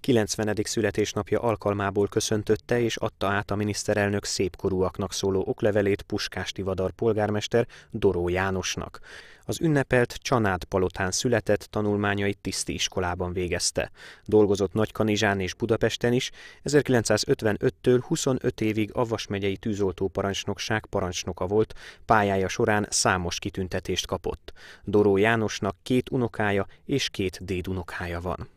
90. születésnapja alkalmából köszöntötte és adta át a miniszterelnök szépkorúaknak szóló oklevelét Puskás Tivadar polgármester Doró Jánosnak. Az ünnepelt Csanád palotán született, tanulmányait tiszti iskolában végezte. Dolgozott Nagykanizsán és Budapesten is, 1955-től 25 évig Avas megyei tűzoltóparancsnokság parancsnoka volt, pályája során számos kitüntetést kapott. Doró Jánosnak két unokája és két dédunokája van.